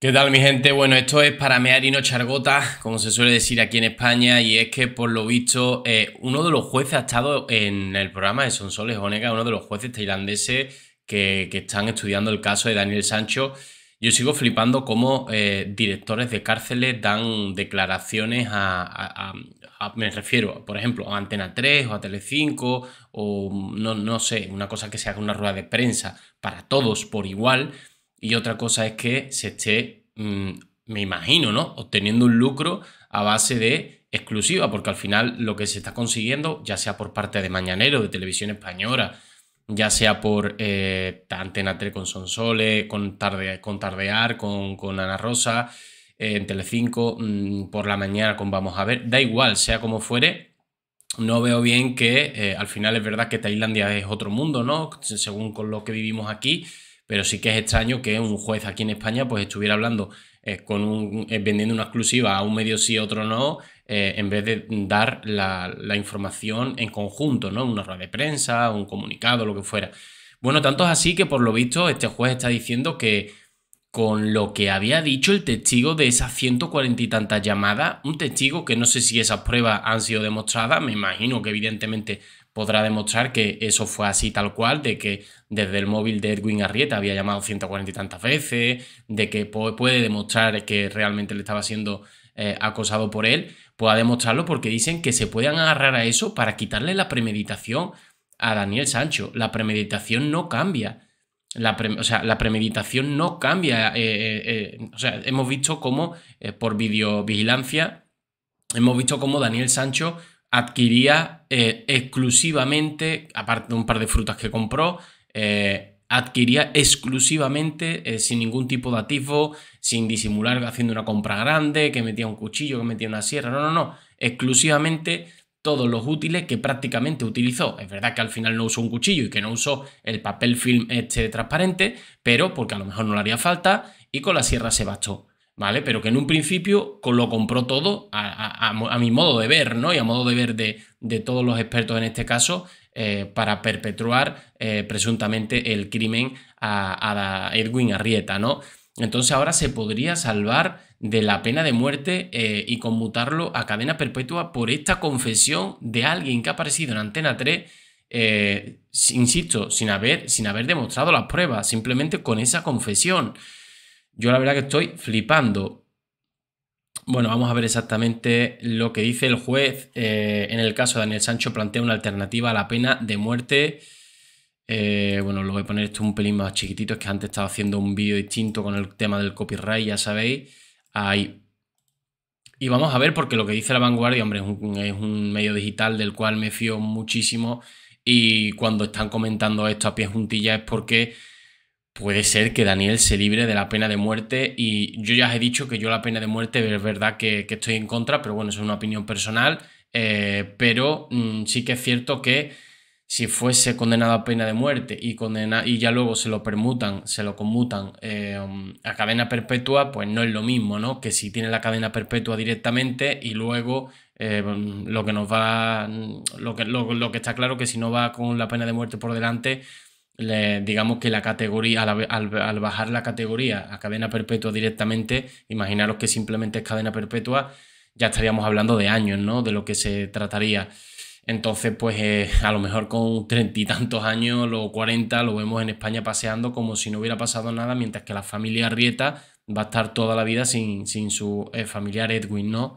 ¿Qué tal mi gente? Bueno, esto es para mear y chargota, como se suele decir aquí en España, y es que por lo visto eh, uno de los jueces ha estado en el programa de Sonsoles Onega, uno de los jueces tailandeses que, están estudiando el caso de Daniel Sancho. Yo sigo flipando cómo eh, directores de cárceles dan declaraciones a, me refiero, por ejemplo, a Antena 3 o a Telecinco o no, no sé, una cosa que se haga una rueda de prensa para todos por igual y otra cosa es que se esté, mm, me imagino, ¿no? Obteniendo un lucro a base de exclusiva, porque al final lo que se está consiguiendo, ya sea por parte de Mañanero, de Televisión Española, ya sea por eh, Antena 3 con Sonsole, con, tarde, con Tardear, con, con Ana Rosa, eh, en Telecinco, mm, por la mañana con Vamos a ver, da igual, sea como fuere, no veo bien que eh, al final es verdad que Tailandia es otro mundo, ¿no? Según con lo que vivimos aquí, pero sí que es extraño que un juez aquí en España pues estuviera hablando eh, con eh, vendiendo una exclusiva a un medio sí, otro no, eh, en vez de dar la, información en conjunto, ¿no? Una rueda de prensa, un comunicado, lo que fuera. Bueno, tanto es así que por lo visto este juez está diciendo que con lo que había dicho el testigo de esas 140 y tantas llamadas, un testigo que no sé si esas pruebas han sido demostradas, me imagino que evidentemente podrá demostrar que eso fue así tal cual, de que desde el móvil de Edwin Arrieta había llamado 140 y tantas veces, de que puede demostrar que realmente le estaba siendo eh, acosado por él, pueda demostrarlo porque dicen que se pueden agarrar a eso para quitarle la premeditación a Daniel Sancho. La premeditación no cambia. La o sea, la premeditación no cambia. Eh, eh, o sea, hemos visto cómo por videovigilancia, hemos visto cómo Daniel Sancho adquiría eh, exclusivamente, aparte de un par de frutas que compró, eh, adquiría exclusivamente, eh, sin ningún tipo de atisbo, sin disimular, haciendo una compra grande, que metía un cuchillo, que metía una sierra, no, no, no, exclusivamente todos los útiles que prácticamente utilizó. Es verdad que al final no usó un cuchillo y que no usó el papel film este transparente, pero porque a lo mejor no le haría falta y con la sierra se bastó. ¿vale? Pero que en un principio lo compró todo a, mi modo de ver, ¿no? Y a modo de ver de, todos los expertos en este caso, eh, para perpetuar eh, presuntamente el crimen a, Edwin Arrieta, ¿no? Entonces ahora se podría salvar de la pena de muerte eh, y conmutarlo a cadena perpetua por esta confesión de alguien que ha aparecido en Antena 3 insisto, sin haber, sin haber demostrado las pruebas, simplemente con esa confesión. Yo la verdad que estoy flipando. Bueno, vamos a ver exactamente lo que dice el juez. Eh, en el caso de Daniel Sancho plantea una alternativa a la pena de muerte. Eh, bueno, lo voy a poner esto un pelín más chiquitito, es que antes estaba haciendo un vídeo distinto con el tema del copyright, ya sabéis. Ahí. Y vamos a ver, porque lo que dice la vanguardia, hombre, es un, es un medio digital del cual me fío muchísimo. Y cuando están comentando esto a pies juntillas es porque puede ser que Daniel se libre de la pena de muerte y yo ya os he dicho que yo la pena de muerte es verdad que, estoy en contra, pero bueno, es una opinión personal, eh, pero mm, sí que es cierto que si fuese condenado a pena de muerte y, condena y ya luego se lo permutan, se lo conmutan eh, a cadena perpetua, pues no es lo mismo, ¿no? Que si tiene la cadena perpetua directamente y luego eh, lo que nos va, lo que, lo que está claro que si no va con la pena de muerte por delante, digamos que la categoría, al, bajar la categoría a cadena perpetua directamente, imaginaros que simplemente es cadena perpetua, ya estaríamos hablando de años, ¿no? De lo que se trataría. Entonces, pues eh, a lo mejor con treinta y tantos años, los cuarenta, lo vemos en España paseando como si no hubiera pasado nada, mientras que la familia Rieta va a estar toda la vida sin, sin su eh, familiar Edwin, ¿no?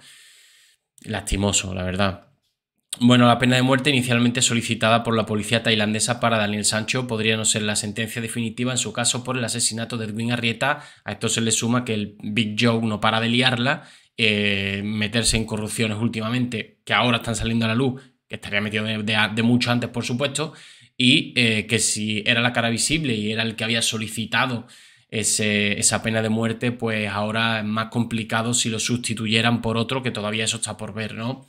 Lastimoso, la verdad. Bueno, la pena de muerte inicialmente solicitada por la policía tailandesa para Daniel Sancho podría no ser la sentencia definitiva en su caso por el asesinato de Edwin Arrieta. A esto se le suma que el Big Joe no para de liarla, eh, meterse en corrupciones últimamente, que ahora están saliendo a la luz, que estaría metido de, mucho antes, por supuesto, y eh, que si era la cara visible y era el que había solicitado ese, esa pena de muerte, pues ahora es más complicado si lo sustituyeran por otro, que todavía eso está por ver, ¿no?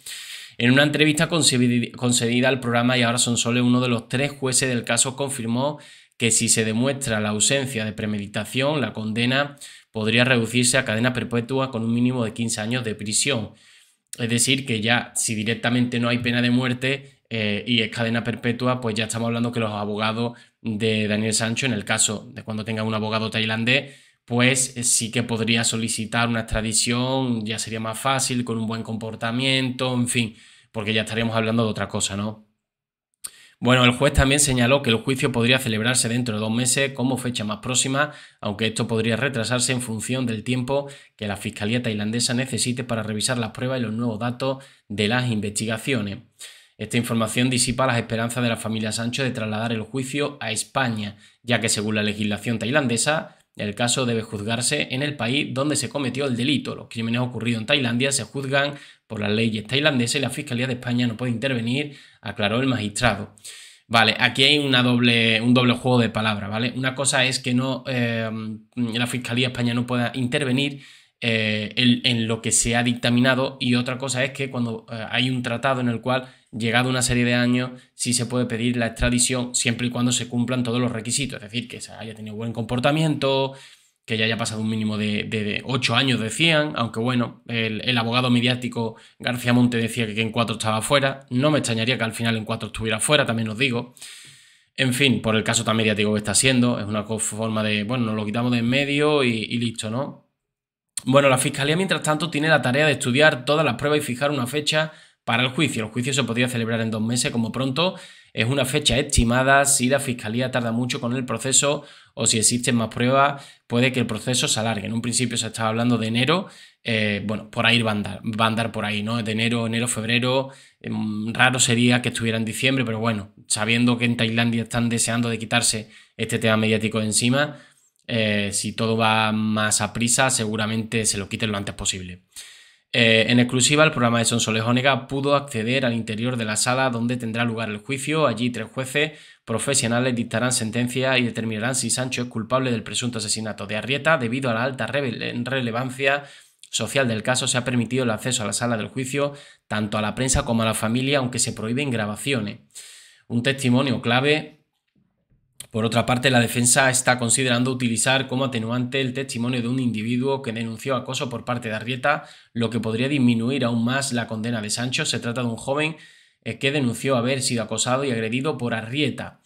En una entrevista concedida al programa Y ahora son solo uno de los tres jueces del caso confirmó que si se demuestra la ausencia de premeditación, la condena podría reducirse a cadena perpetua con un mínimo de 15 años de prisión. Es decir, que ya si directamente no hay pena de muerte eh, y es cadena perpetua, pues ya estamos hablando que los abogados de Daniel Sancho, en el caso de cuando tenga un abogado tailandés, pues eh, sí que podría solicitar una extradición, ya sería más fácil, con un buen comportamiento, en fin, porque ya estaríamos hablando de otra cosa, ¿no? Bueno, el juez también señaló que el juicio podría celebrarse dentro de dos meses como fecha más próxima, aunque esto podría retrasarse en función del tiempo que la Fiscalía tailandesa necesite para revisar las pruebas y los nuevos datos de las investigaciones. Esta información disipa las esperanzas de la familia Sancho de trasladar el juicio a España, ya que según la legislación tailandesa, el caso debe juzgarse en el país donde se cometió el delito. Los crímenes ocurridos en Tailandia se juzgan por las leyes tailandesas y la Fiscalía de España no puede intervenir, aclaró el magistrado. Vale, aquí hay una doble, un doble juego de palabras, ¿vale? Una cosa es que no, eh, la Fiscalía de España no pueda intervenir eh, en, lo que se ha dictaminado y otra cosa es que cuando eh, hay un tratado en el cual, llegado una serie de años, sí se puede pedir la extradición siempre y cuando se cumplan todos los requisitos, es decir, que se haya tenido buen comportamiento, que ya haya pasado un mínimo de, ocho años, decían, aunque bueno, el, abogado mediático García Monte decía que, en cuatro estaba fuera, no me extrañaría que al final en cuatro estuviera fuera, también os digo. En fin, por el caso tan mediático que está siendo, es una forma de, bueno, nos lo quitamos de en medio y, y listo, ¿no? Bueno, la Fiscalía, mientras tanto, tiene la tarea de estudiar todas las pruebas y fijar una fecha para el juicio. El juicio se podría celebrar en dos meses, como pronto. Es una fecha estimada. Si la Fiscalía tarda mucho con el proceso o si existen más pruebas, puede que el proceso se alargue. En un principio se estaba hablando de enero. Eh, bueno, por ahí va a, andar, va a andar por ahí, ¿no? De enero, enero, febrero. Em, raro sería que estuviera en diciembre, pero bueno, sabiendo que en Tailandia están deseando de quitarse este tema mediático de encima, eh, si todo va más a prisa, seguramente se lo quiten lo antes posible. Eh, en exclusiva, el programa de Sonsoles Jónega pudo acceder al interior de la sala donde tendrá lugar el juicio. Allí tres jueces profesionales dictarán sentencia y determinarán si Sancho es culpable del presunto asesinato de Arrieta. Debido a la alta relevancia social del caso, se ha permitido el acceso a la sala del juicio tanto a la prensa como a la familia, aunque se prohíben grabaciones. Un testimonio clave por otra parte, la defensa está considerando utilizar como atenuante el testimonio de un individuo que denunció acoso por parte de Arrieta, lo que podría disminuir aún más la condena de Sancho. Se trata de un joven eh, que denunció haber sido acosado y agredido por Arrieta.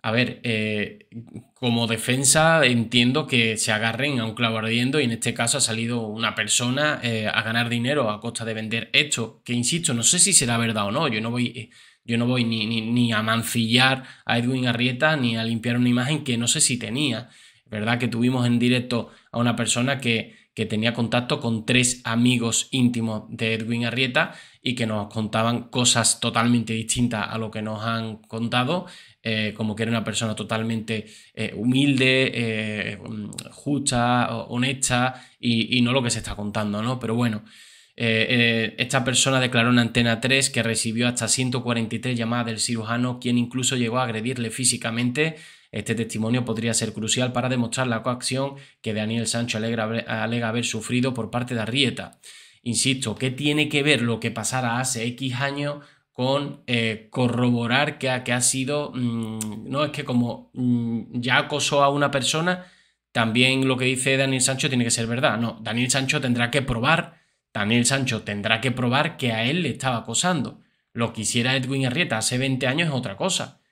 A ver, eh, como defensa entiendo que se agarren a un clavo ardiendo y en este caso ha salido una persona eh, a ganar dinero a costa de vender esto, que insisto, no sé si será verdad o no, yo no voy... Yo no voy ni, ni, a mancillar a Edwin Arrieta ni a limpiar una imagen que no sé si tenía. ¿Verdad? Que tuvimos en directo a una persona que, tenía contacto con tres amigos íntimos de Edwin Arrieta y que nos contaban cosas totalmente distintas a lo que nos han contado, eh, como que era una persona totalmente eh, humilde, eh, justa, honesta y, y, no lo que se está contando, ¿no? Pero bueno, eh, eh, esta persona declaró en Antena 3 que recibió hasta 143 llamadas del cirujano, quien incluso llegó a agredirle físicamente. Este testimonio podría ser crucial para demostrar la coacción que Daniel Sancho alega, haber sufrido por parte de Arrieta. Insisto, ¿qué tiene que ver lo que pasara hace X años con eh, corroborar que ha, sido, mm, no es que como mm, ya acosó a una persona, también lo que dice Daniel Sancho tiene que ser verdad. No, Daniel Sancho tendrá que probar Daniel Sancho tendrá que probar que a él le estaba acosando. Lo que hiciera Edwin Arrieta hace 20 años es otra cosa.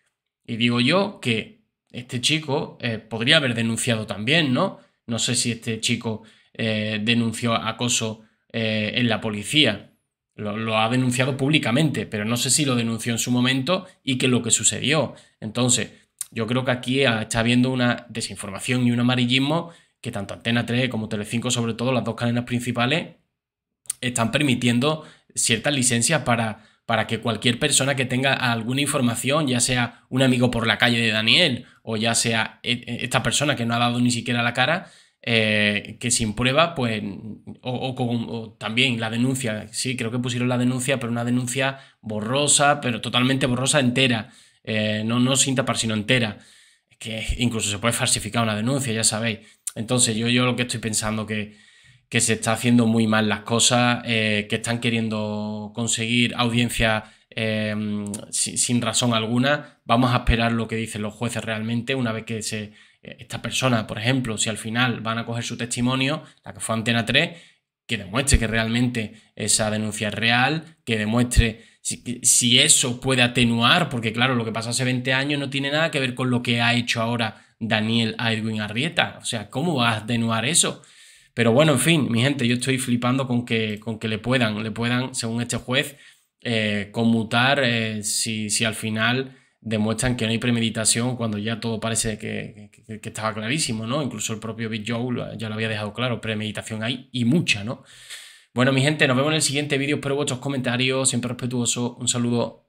Y digo yo que este chico eh, podría haber denunciado también, ¿no? No sé si este chico eh, denunció acoso eh, en la policía. Lo, ha denunciado públicamente, pero no sé si lo denunció en su momento y qué lo que sucedió. Entonces, yo creo que aquí está habiendo una desinformación y un amarillismo que tanto Antena 3 como Telecinco, sobre todo las dos cadenas principales, están permitiendo ciertas licencias para, para que cualquier persona que tenga alguna información, ya sea un amigo por la calle de Daniel o ya sea e, e, esta persona que no ha dado ni siquiera la cara, eh, que sin prueba, pues, o, también la denuncia, sí, creo que pusieron la denuncia, pero una denuncia borrosa, pero totalmente borrosa entera, eh, no, no sin tapar, sino entera, que incluso se puede falsificar una denuncia, ya sabéis. Entonces yo, yo lo que estoy pensando que que se está haciendo muy mal las cosas, eh, que están queriendo conseguir audiencia eh, sin, razón alguna. Vamos a esperar lo que dicen los jueces realmente una vez que se, eh, esta persona, por ejemplo, si al final van a coger su testimonio, la que fue Antena 3, que demuestre que realmente esa denuncia es real, que demuestre si, eso puede atenuar, porque claro, lo que pasa hace 20 años no tiene nada que ver con lo que ha hecho ahora Daniel a Edwin Arrieta. O sea, ¿cómo va a atenuar eso? Pero bueno, en fin, mi gente, yo estoy flipando con que, con que le puedan, le puedan, según este juez, eh, conmutar eh, si, si, al final demuestran que no hay premeditación cuando ya todo parece que, que, que estaba clarísimo, ¿no? Incluso el propio Big Joe ya lo había dejado claro, premeditación hay y mucha, ¿no? Bueno, mi gente, nos vemos en el siguiente vídeo, espero vuestros comentarios, siempre respetuoso, un saludo